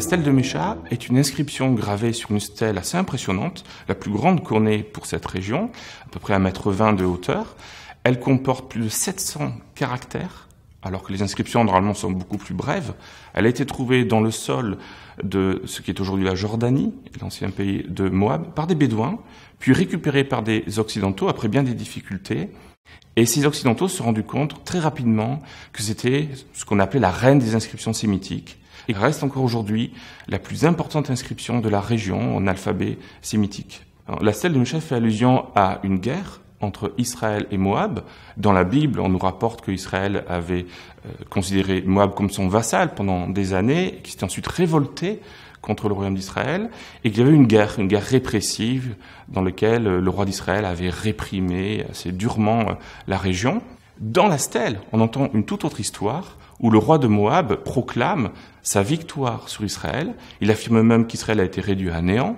La stèle de Mécha est une inscription gravée sur une stèle assez impressionnante, la plus grande qu'on ait pour cette région, à peu près 1,20 m de hauteur. Elle comporte plus de 700 caractères alors que les inscriptions normalement sont beaucoup plus brèves, elle a été trouvée dans le sol de ce qui est aujourd'hui la Jordanie, l'ancien pays de Moab, par des Bédouins, puis récupérée par des Occidentaux après bien des difficultés. Et ces Occidentaux se sont rendus compte très rapidement que c'était ce qu'on appelait la reine des inscriptions sémitiques. Il reste encore aujourd'hui la plus importante inscription de la région en alphabet sémitique. La stèle de Meshach fait allusion à une guerre entre Israël et Moab. Dans la Bible, on nous rapporte qu'Israël avait euh, considéré Moab comme son vassal pendant des années, qui s'était ensuite révolté contre le royaume d'Israël, et qu'il y avait une guerre, une guerre répressive, dans laquelle euh, le roi d'Israël avait réprimé assez durement euh, la région. Dans la stèle, on entend une toute autre histoire, où le roi de Moab proclame sa victoire sur Israël. Il affirme même qu'Israël a été réduit à néant,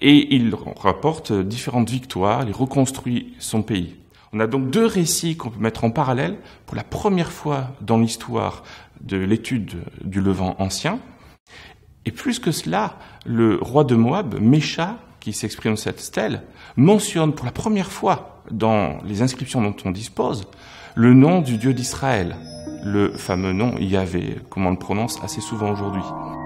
et il rapporte différentes victoires, il reconstruit son pays. On a donc deux récits qu'on peut mettre en parallèle pour la première fois dans l'histoire de l'étude du Levant ancien. Et plus que cela, le roi de Moab, Mécha, qui s'exprime dans cette stèle, mentionne pour la première fois dans les inscriptions dont on dispose le nom du Dieu d'Israël, le fameux nom Yahvé, comme on le prononce assez souvent aujourd'hui.